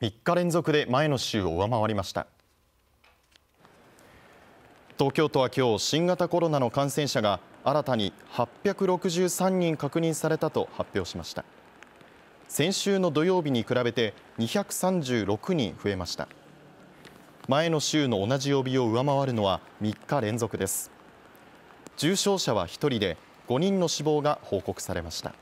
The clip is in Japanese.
3日連続で前の週を上回りました東京都は今日新型コロナの感染者が新たに863人確認されたと発表しました先週の土曜日に比べて236人増えました前の週の同じ曜日を上回るのは3日連続です重症者は1人で5人の死亡が報告されました